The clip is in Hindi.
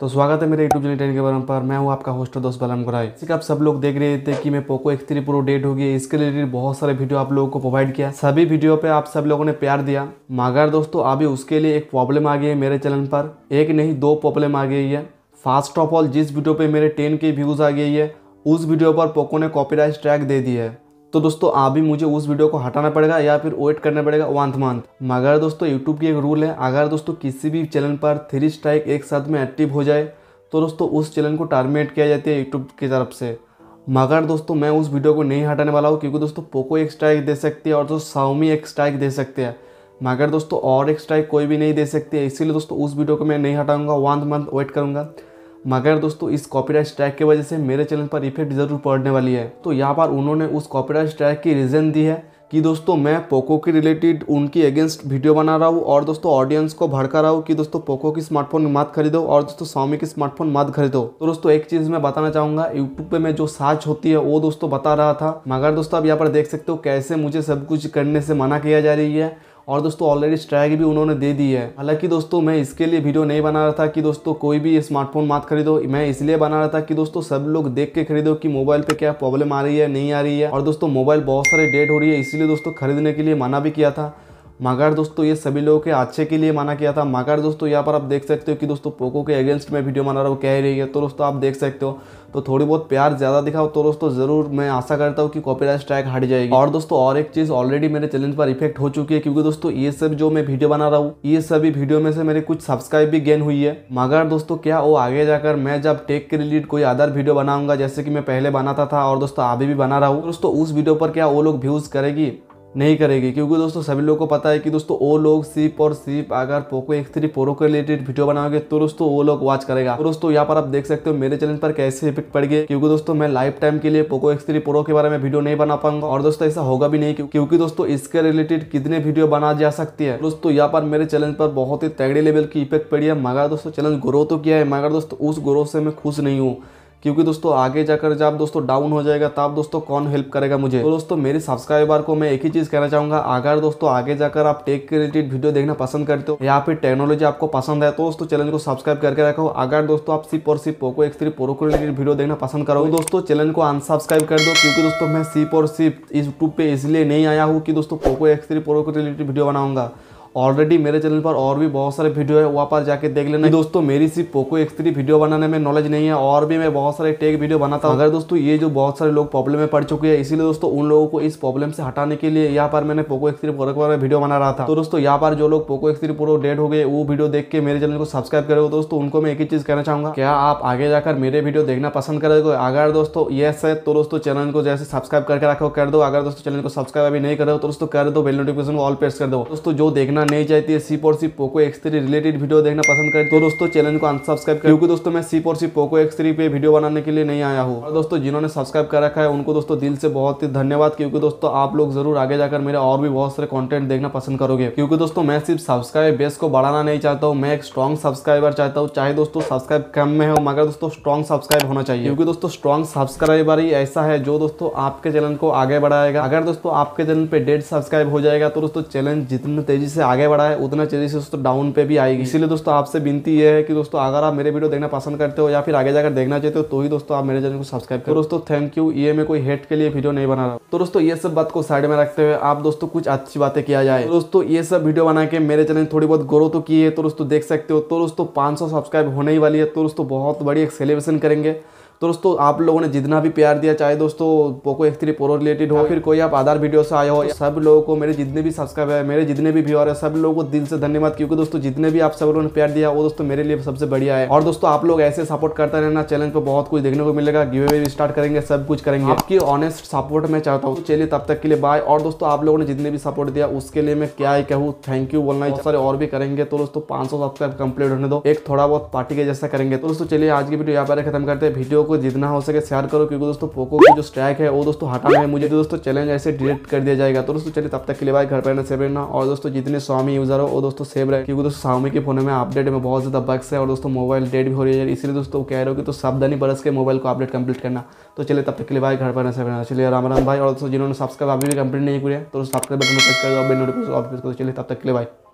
तो स्वागत है मेरे यूट्यूब चैनल के बारे पर मैं हूँ आपका होस्ट दोस्त बलम गुराई जैसे आप सब लोग देख रहे थे कि मैं Poco X three Pro dead होगी इसके रिलेटेड बहुत सारे वीडियो आप लोगों को प्रोवाइड किया सभी वीडियो पे आप सब लोगों ने प्यार दिया मगर दोस्तों अभी उसके लिए एक प्रॉब्लम आ गई है मेरे चैनल पर एक नहीं दो प्रॉब्लम आ गई है फास्ट ऑफ ऑल जिस वीडियो पे मेरे टेन के व्यूज़ आ गई है उस वीडियो पर पोको ने कॉपी ट्रैक दे दिया है तो दोस्तों आप भी मुझे उस वीडियो को हटाना पड़ेगा या फिर वेट करना पड़ेगा वंथ मंथ मगर दोस्तों यूट्यूब की एक रूल है अगर दोस्तों किसी भी चैनल पर थ्री स्ट्राइक एक साथ में एक्टिव हो जाए तो दोस्तों उस चैनल को टार्मिनेट किया जाती है यूट्यूब की तरफ से मगर दोस्तों मैं उस वीडियो को नहीं हटाने वाला हूँ क्योंकि दोस्तों पोको एक स्ट्राइक दे सकती है और दोस्तों साउमी एक स्ट्राइक दे सकते हैं मगर दोस्तों और एक स्ट्राइक कोई भी नहीं दे सकती है इसीलिए दोस्तों उस वीडियो को मैं नहीं हटाऊंगा वन मंथ वेट करूंगा मगर दोस्तों इस कॉपीराइट स्ट्राइक की वजह से मेरे चैनल पर इफेक्ट ज़रूर पड़ने वाली है तो यहाँ पर उन्होंने उस कॉपीराइट स्ट्राइक की रीज़न दी है कि दोस्तों मैं पोको के रिलेटेड उनकी अगेंस्ट वीडियो बना रहा हूँ और दोस्तों ऑडियंस को भड़का रहा हूँ कि दोस्तों पोको की स्मार्टफोन मत खरीदो और दोस्तों स्वामी की स्मार्टफोन मत खरीदो तो दोस्तों एक चीज़ मैं बताना चाहूँगा यूट्यूब पे मैं जो सर्च होती है वो दोस्तों बता रहा था मगर दोस्तों आप यहाँ पर देख सकते हो कैसे मुझे सब कुछ करने से मना किया जा रही है और दोस्तों ऑलरेडी स्ट्रैग भी उन्होंने दे दी है हालांकि दोस्तों मैं इसके लिए वीडियो नहीं बना रहा था कि दोस्तों कोई भी स्मार्टफोन मत खरीदो मैं इसलिए बना रहा था कि दोस्तों सब लोग देख के खरीदो कि मोबाइल पे क्या प्रॉब्लम आ रही है नहीं आ रही है और दोस्तों मोबाइल बहुत सारे डेट हो रही है इसीलिए दोस्तों खरीदने के लिए मना भी किया था मगर दोस्तों तो ये सभी लोगों के अच्छे के लिए माना किया था मगर दोस्तों तो यहाँ पर आप देख सकते हो कि दोस्तों पोको के अगेंस्ट में वीडियो बना रहा हूँ कह रही है तो दोस्तों आप देख सकते हो तो थोड़ी बहुत प्यार ज़्यादा दिखाओ तो दोस्तों ज़रूर मैं आशा करता हूँ कि कॉपीराइट स्ट्राइक हट जाएगी और दोस्तों और एक चीज़ ऑलरेडी मेरे चैनल पर इफेक्ट हो चुकी है क्योंकि दोस्तों ये सब जो मैं वीडियो बना रहा हूँ ये सभी वीडियो में से मेरे कुछ सब्सक्राइब भी गेन हुई है मगर दोस्तों क्या वो आगे जाकर मैं जब टेक के रिलेटेड कोई अदर वीडियो बनाऊंगा जैसे कि मैं पहले बनाता था और दोस्तों अभी भी बना रहा हूँ दोस्तों उस वीडियो पर क्या वो लोग व्यूज़ करेगी नहीं करेगी क्योंकि दोस्तों सभी लोगों को पता है कि दोस्तों वो लोग सिप और सिप अगर पोको एक्स थ्री प्रो के रिलेटेड वीडियो बनाओगे तो दोस्तों वो लोग वॉच करेगा तो दोस्तों यहाँ पर आप देख सकते हो मेरे चैनल पर कैसे इफेक्ट पड़ गए क्योंकि दोस्तों मैं लाइफ टाइम के लिए पोको एक्स थ्री प्रो के बारे में वीडियो नहीं बना पाऊंगा और दोस्तों ऐसा होगा भी नहीं क्योंकि दोस्तों इसके रिलेटेड कितने वीडियो बना जा सकती है दोस्तों यहाँ पर मेरे चैनल पर बहुत ही तगड़े लेवल की इफेक्ट पड़ी है मगर दोस्तों चैनल ग्रो तो किया है मगर दोस्तों उस ग्रोथ से मैं खुश नहीं हूँ क्योंकि दोस्तों आगे जाकर जब दोस्तों डाउन हो जाएगा तब दोस्तों कौन हेल्प करेगा मुझे तो दोस्तों मेरे सब्सक्राइबर को मैं एक ही चीज़ कहना चाहूँगा अगर दोस्तों आगे जाकर आप टेक के रिलेटेड वीडियो देखना पसंद करते हो या फिर टेक्नोलॉजी आपको पसंद है तो दोस्तों चैनल को सब्सक्राइब करके रखो अगर दोस्तों आप सिप और सिर्फ पोको एक्स थ्री प्रो को रिलेटेड वीडियो देखना पसंद करो तो दोस्तों चैनल को अनसब्सक्राइब कर दो क्योंकि दोस्तों मैं सिप और सिर्फ यूट्यूब पर इसलिए नहीं आया हूँ कि दोस्तों पोको एक्स थ्री प्रो को रिलेटेड वीडियो बनाऊंगा ऑलरेडी मेरे चैनल पर और भी बहुत सारे वीडियो है वहाँ पर जाके देख लेना दोस्तों मेरी सिर्फ पोको एक्स वीडियो बनाने में नॉलेज नहीं है और भी मैं बहुत सारे टेक वीडियो बनाता हूँ अगर दोस्तों ये जो बहुत सारे लोग प्रॉब्लम में पड़ चुके हैं इसीलिए दोस्तों उन लोगों को इस प्रॉब्लम से हटाने के लिए यहाँ पर मैंने पोको एक्स थ्री में वीडियो बना रहा था तो दोस्तों यहाँ पर जो लोग Poco X three Pro dead हो गए वो वीडियो देख के मेरे चैनल को सब्सक्राइब करोगे दोस्तों उनको मैं एक ही चीज़ कहना चाहूंगा क्या आप आगे जाकर मेरे वीडियो देखना पसंद करोगे अगर दोस्तों ये है तो दोस्तों चैनल को जैसे सब्सक्राइब करके रखो कर दो अगर दोस्तों चैनल को सब्सक्राइब अभी नहीं करो तो दोस्तों कर दो बेल नोटिफिकेशन को ऑल प्रेस कर दो दोस्तों जो देखना देखना नहीं चाहती है सीप और सी Poco X three related video देखना पसंद करें तो दोस्तों चैनल को अनसब्सक्राइब क्योंकि दोस्तों मैं सीप और सी पोको एक्स थ्री पे वीडियो बनाने के लिए नहीं आया हूँ और दोस्तों जिन्होंने सब्सक्राइब कर रखा है उनको दोस्तों दिल से बहुत ही धन्यवाद क्योंकि दोस्तों आप लोग जरूर आगे जाकर मेरे और भी बहुत सारे कॉन्टेंट देखना पसंद करोगे क्योंकि दोस्तों मैं सिर्फ सब्सक्राइब बेस को बढ़ाना नहीं चाहता हूँ मैं एक स्ट्रॉन्ग सब्सक्राइबर चाहता हूँ चाहे दोस्तों सब्सक्राइब कम में हो मगर दोस्तों स्ट्रॉन्ग सब्सक्राइब होना चाहिए क्योंकि दोस्तों स्ट्रॉन्ग सब्सक्राइबर ही ऐसा है जो दोस्तों आपके चैनल को आगे बढ़ाएगा अगर दोस्तों आपके चैनल पे डेढ़ सब्सक्राइब हो जाएगा तो दोस्तों चैनल जितनी तेजी से आगे बढ़ाए उतना तेज़ी से दोस्तों डाउन पे भी आएगी इसीलिए दोस्तों आपसे विनती ये है कि दोस्तों अगर आप मेरे वीडियो देखना पसंद करते हो या फिर आगे जाकर देखना चाहते हो तो ही दोस्तों आप मेरे चैनल को सब्सक्राइब करो तो दोस्तों थैंक यू ये मैं कोई हेट के लिए वीडियो नहीं बना रहा तो दोस्तों ये सब बात को साइड में रखते हुए आप दोस्तों कुछ अच्छी बातें किया जाए तो दोस्तों ये सब वीडियो बना के मेरे चैनल थोड़ी बहुत ग्रो तो की है तो दोस्तों देख सकते हो तो दोस्तों पांच सब्सक्राइब होने ही वाली है तो दोस्तों बहुत बड़ी एक सेलिब्रेशन करेंगे तो दोस्तों आप लोगों ने जितना भी प्यार दिया चाहे दोस्तों Poco X three Pro related हो फिर कोई आप आधार वीडियो से आए हो सब लोगों को मेरे जितने भी सब्सक्राइबर है मेरे जितने भी व्यूअर है सब लोगों को दिल से धन्यवाद क्योंकि दोस्तों जितने भी आप सब लोगों ने प्यार दिया वो दोस्तों मेरे लिए सबसे बढ़िया है और दोस्तों आप लोग ऐसे सपोर्ट करता रहना चैनल पर बहुत कुछ देखने को मिलेगा गिवे भी स्टार्ट करेंगे सब कुछ करेंगे आपकी ऑनेस्ट सपोर्ट मैं चाहता हूँ तो चलिए तब तक के लिए बाय और दोस्तों आप लोगों ने जितने भी सपोर्ट दिया उसके लिए मैं क्या ही कहूँ थैंक यू बोलना सारे और भी करेंगे तो दोस्तों पांच सौ सब्सक्राइब कंप्लीट होने दो एक थोड़ा बहुत पार्टी के जैसा करेंगे तो दोस्तों चलिए आज की वीडियो यहाँ पर खत्म करते हैं वीडियो को जितना हो सके शेयर करो क्योंकि दोस्तों पोको की जो स्ट्रैक है वो दोस्तों हटाना है मुझे तो दोस्तों चैलेंज ऐसे डिलीट कर दिया जाएगा तो दोस्तों चलिए तब तक के लिए भाई घर पर सेव रहना और दोस्तों जितने स्वामी यूजर हो वो दोस्तों सेव रहे क्योंकि दोस्तों स्वामी के फोन में अपडेट में बहुत ज़्यादा बक्स है और दोस्तों मोबाइल डेट भी हो रही है इसलिए दोस्तों कह रहे हो कि तो सावधानी बरस के मोबाइल को अपडेट कंप्लीट करना तो चलिए तब तक के लिए भाई घर पर सेव रहना चलिए राम राम भाई और दोस्तों जिन्होंने सब्सक्राइब अभी भी कंप्लीट नहीं किया तो सब्सक्राइब बटन प्रेस कर दो बेल नोटिफिकेशन कर दो चलिए तब तक के लिए भाई